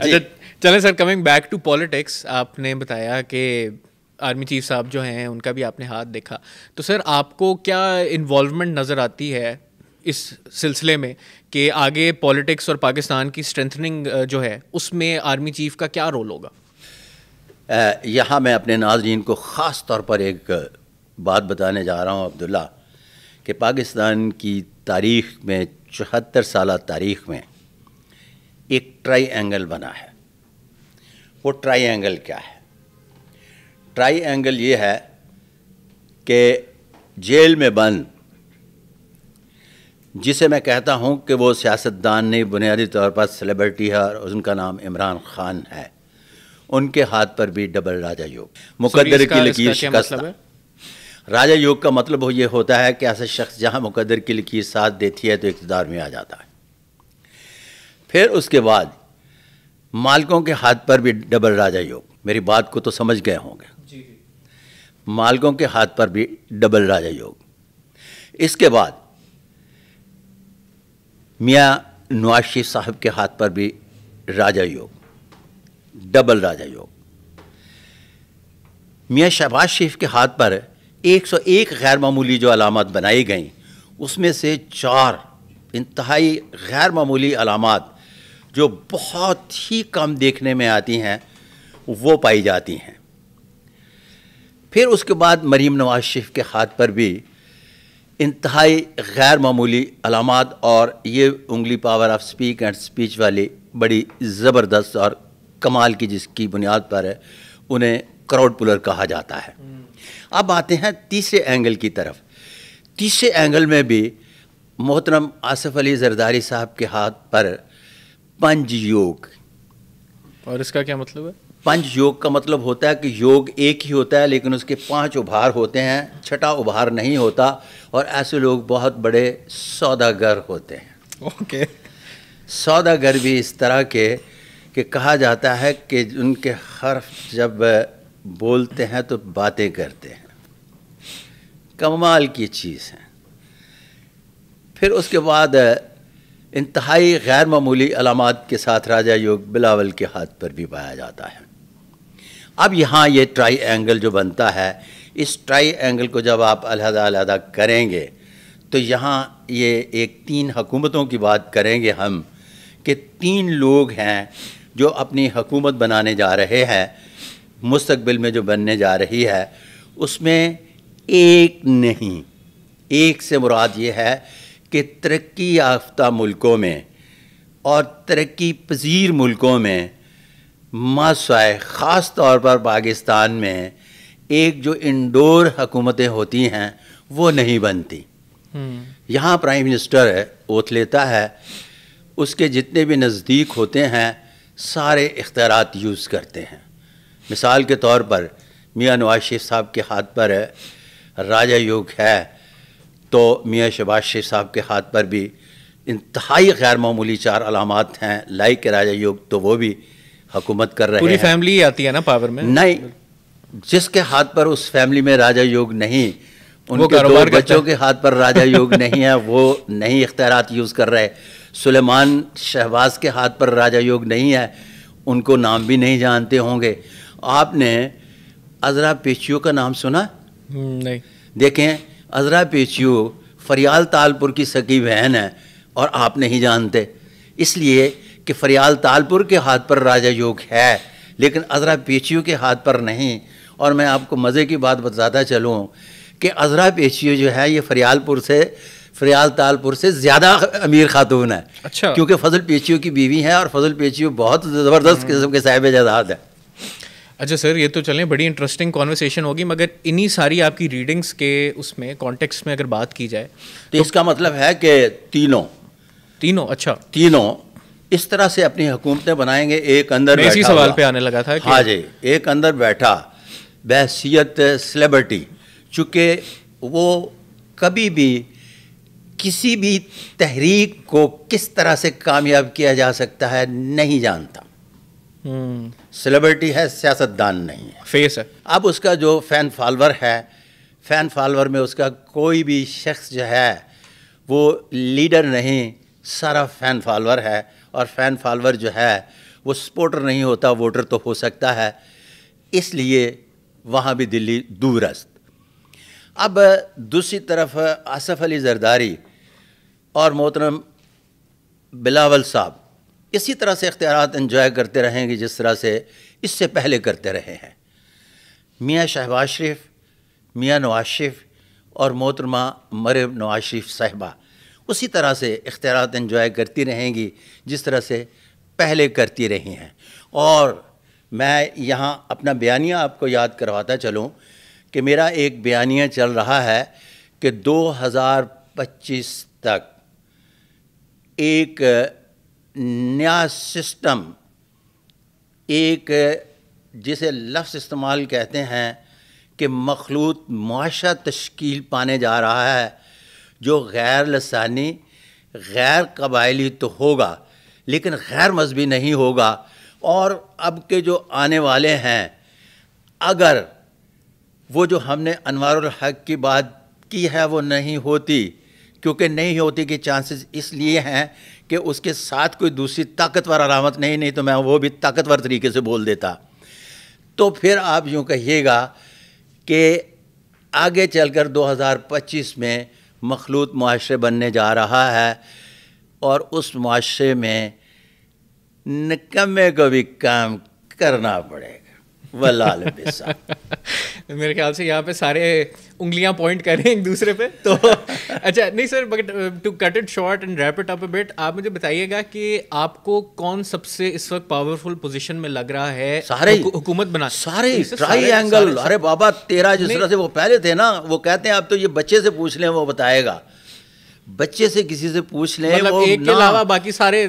अच्छा चले sir coming back to politics आपने बताया कि आर्मी चीफ साहब जो हैं उनका भी आपने हाथ देखा तो सर आपको क्या इन्वॉल्वमेंट नज़र आती है इस सिलसिले में कि आगे पॉलिटिक्स और पाकिस्तान की स्ट्रेंथनिंग जो है उसमें आर्मी चीफ का क्या रोल होगा यहाँ मैं अपने नाजरीन को ख़ास तौर पर एक बात बताने जा रहा हूँ अब्दुल्ला कि पाकिस्तान की तारीख में चौहत्तर साल तारीख में एक ट्राई एंगल बना है वो ट्राई एंगल क्या है ट्राई एंगल ये है कि जेल में बंद जिसे मैं कहता हूँ कि वो सियासतदान नहीं बुनियादी तौर पर सेलिब्रिटी है और उनका नाम इमरान खान है उनके हाथ पर भी डबल राजा योग मुकदर की लकीर शिकस्त मतलब राजा योग का मतलब हो ये होता है कि ऐसा शख्स जहाँ मुकदर की लकीर साथ देती है तो इकतदार में आ जाता है फिर उसके बाद मालकों के हाथ पर भी डबल राजा योग मेरी बात को तो समझ गए होंगे मालकों के हाथ पर भी डबल राजा योग इसके बाद मियाँ नवाज शरीफ साहब के हाथ पर भी राजा योग डबल राजा योग मियाँ शहबाज शरीफ के हाथ पर 101 गैर मामूली जो अलामत बनाई गई उसमें से चार इंतहाई गैर मामूली अलामत जो बहुत ही कम देखने में आती हैं वो पाई जाती हैं फिर उसके बाद मरीम नवाज शरीफ के हाथ पर भी इंतहाई गैर मामूली अलामत और ये उंगली power of speak and speech वाली बड़ी ज़बरदस्त और कमाल की जिसकी बुनियाद पर है उन्हें क्राउड पुलर कहा जाता है हम्म। अब आते हैं तीसरे एंगल की तरफ तीसरे एंगल में भी मोहतरम आसफ़ अली जरदारी साहब के हाथ पर पंच योग और इसका क्या मतलब है पंच योग का मतलब होता है कि योग एक ही होता है लेकिन उसके पांच उभार होते हैं छठा उभार नहीं होता और ऐसे लोग बहुत बड़े सौदागर होते हैं ओके सौदागर भी इस तरह के कि कहा जाता है कि उनके हर्फ जब बोलते हैं तो बातें करते हैं कमाल की चीज़ है फिर उसके बाद इंतहाई गैर मामूली अलामत के साथ राजा योग बिलावल के हाथ पर भी पाया जाता है अब यहाँ ये ट्राई एंगल जो बनता है इस ट्राई एंगल को जब आप अलहदा अलहदा करेंगे तो यहाँ ये एक तीन हकूमतों की बात करेंगे हम कि तीन लोग हैं जो अपनी हकूमत बनाने जा रहे हैं मुस्तबिल में जो बनने जा रही है उसमें एक नहीं एक से मुराद ये है कि तरक्की याफ्ता मुल्कों में और तरक्की पजीर मुल्कों में मासाए ख़ास तौर पर पाकिस्तान में एक जो इंडोर हकूमतें होती हैं वो नहीं बनती हम्म। यहाँ प्राइम मिनिस्टर ओथ लेता है उसके जितने भी नज़दीक होते हैं सारे इख्तार यूज़ करते हैं मिसाल के तौर पर मियाँ नवाज शरीफ साहब के हाथ पर राजा योग है तो मियाँ शबाज शेख साहब के हाथ पर भी इंतहाई गैर मामूली चार अलामत हैं लाइक राजा योग तो वो भी हुकूमत कर रहे पूरी हैं फैमिली आती है ना पावर में नहीं जिसके हाथ पर उस फैमिली में राजा योग नहीं उनके दो बच्चों के हाथ पर राजा योग नहीं है वो नहीं इख्तियार यूज़ कर रहे सुलेमान शहबाज के हाथ पर राजा योग नहीं है उनको नाम भी नहीं जानते होंगे आपने अजरा पेशियों का नाम सुना हम्म, नहीं देखें अजरा पेचियो फरियाल तालपुर की सकी बहन है और आप नहीं जानते इसलिए कि फरियाल तालपुर के हाथ पर राजा योग है लेकिन अजरा पेचियो के हाथ पर नहीं और मैं आपको मज़े की बात बताता चलूँ कि अजरा पेचियो जो है ये फरियालपुर से फरियाल तालपुर से ज़्यादा अमीर खातून है अच्छा क्योंकि फजल पेचियो की बीवी है और फजल पेचियो बहुत ज़बरदस्त किस्म के साहिब जदाद है अच्छा सर ये तो चलें बड़ी इंटरेस्टिंग कॉन्वर्सेशन होगी मगर इन्हीं सारी आपकी रीडिंग्स के उसमें कॉन्टेक्स्ट में अगर बात की जाए तो, तो इसका मतलब है कि तीनों तीनों अच्छा तीनों इस तरह से अपनी हुकूमतें बनाएंगे एक अंदर इसी सवाल पे आने लगा था कि हाँ जी एक अंदर बैठा बहसीत सेलेब्रिटी चूँकि वो कभी भी किसी भी तहरीक को किस तरह से कामयाब किया जा सकता है नहीं जानता सेलिब्रिटी हम्म। है सियासतदान नहीं है फेस है अब उसका जो फैन फॉलोअर है फैन फॉलोअर में उसका कोई भी शख्स जो है वो लीडर नहीं सारा फैन फॉलोअर है और फैन फॉलोअर जो है वो सपोर्टर नहीं होता वोटर तो हो सकता है इसलिए वहाँ भी दिल्ली दूरस्त अब दूसरी तरफ आसफ़ अली जरदारी और मोहतरम बिलावल साहब इसी तरह से इख्तियार इन्जॉय करते रहेंगे जिस तरह से इससे पहले करते रहे हैं मियाँ शहबाज शरीफ मियाँ नवाज शरीफ और मोहतरमा मरब नवाज शरीफ साहबा उसी तरह से इख्तियार इन्जॉय करती रहेंगी जिस तरह से पहले करती रही हैं और मैं यहाँ अपना बयानिया आपको याद करवाता चलूँ कि मेरा एक बयानिया चल रहा है कि 2025 तक एक न्यास सिस्टम एक जिसे लफ्स इस्तेमाल कहते हैं कि मखलूत मुआशा तश्कील पाने जा रहा है जो गैर लसानी गैर कबायली तो होगा लेकिन गैर मजहबी नहीं होगा और अब के जो आने वाले हैं अगर वो जो हमने अनवारुल हक की बात की है वो नहीं होती क्योंकि नहीं होती कि चांसेस इसलिए हैं कि उसके साथ कोई दूसरी ताकतवर आरामत नहीं नहीं तो मैं वो भी ताकतवर तरीके से बोल देता तो फिर आप यूँ कहिएगा कि आगे चलकर 2025 में मखलूत माशरे बनने जा रहा है और उस माशरे में निकमे को भी काम करना पड़ेगा वलाल मेरे ख्याल से यहाँ पे सारे उंगलियाँ पॉइंट कर रहे हैं एक दूसरे पे तो अच्छा नहीं sir but to cut it short and wrap it up bit आप मुझे बताइएगा कि आपको कौन सबसे इस वक्त पावरफुल पोजीशन में लग रहा है सारे हुक, हुकूमत बना सारे ट्राई एंगल अरे बाबा तेरा जिस तरह से वो पहले थे ना वो कहते हैं आप तो ये बच्चे से पूछ लें वो बताएगा बच्चे से किसी से पूछ ले मतलब वो एक के अलावा बाकी सारे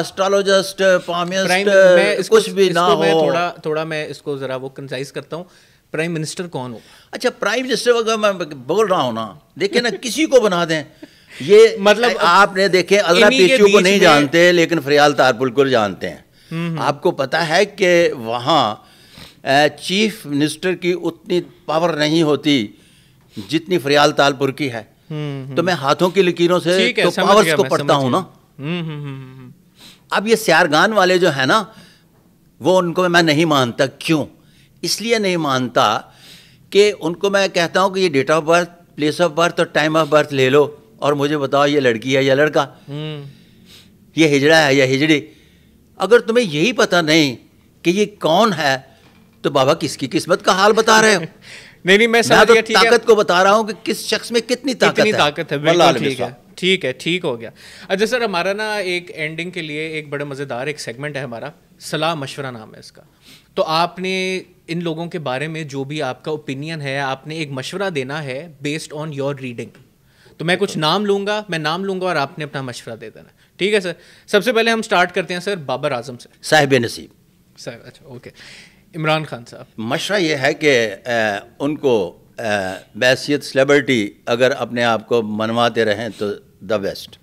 एस्ट्रोलॉजिस्ट पामियस्ट uh, कुछ भी ना हो मैं थोड़ा थोड़ा मैं इसको ज़रा वो कंसाइज करता हूँ प्राइम मिनिस्टर कौन हो अच्छा प्राइम मिनिस्टर अगर मैं बोल रहा हूँ ना देखे ना किसी को बना दें ये मतलब आपने देखे अल्लाह पीचू को नहीं जानते लेकिन फरियाल तारपुल को जानते हैं हम्म, हम्म। आपको पता है कि वहाँ चीफ मिनिस्टर की उतनी पावर नहीं होती जितनी फरियाल तालपुर की है हम्म, तो हम्म। मैं हाथों की लकीरों से तो पावर्स को पढ़ता हूँ ना हम्म, अब ये सियारगान वाले जो है ना वो उनको मैं नहीं मानता क्यों इसलिए नहीं मानता कि उनको मैं कहता हूँ कि ये date of birth place of birth और टाइम ऑफ बर्थ ले लो और मुझे बताओ ये लड़की है या लड़का ये हिजड़ा है या हिजड़ी अगर तुम्हें यही पता नहीं कि ये कौन है तो बाबा किसकी किस्मत का हाल बता रहे हो नहीं नहीं मैं समझ तो गया ठीक ताकत को बता रहा हूँ कि किस शख्स में कितनी ताकत कितनी ताकत है बिल्कुल ठीक है ठीक है ठीक हो गया अच्छा सर हमारा ना एक एंडिंग के लिए एक बड़े मज़ेदार एक सेगमेंट है हमारा सलाह मशवरा नाम है इसका तो आपने इन लोगों के बारे में जो भी आपका ओपिनियन है आपने एक मशवरा देना है बेस्ड ऑन योर रीडिंग तो मैं कुछ अच्छा। नाम लूंगा मैं नाम लूंगा और आपने अपना मशवरा दे देना ठीक है सर सबसे पहले हम स्टार्ट करते हैं सर बाबर आजम से साहिब नसीब सर अच्छा ओके इमरान खान साहब मशरा ये है कि उनको बैसीत सेलिब्रिटी अगर अपने आप को मनवाते रहें तो द बेस्ट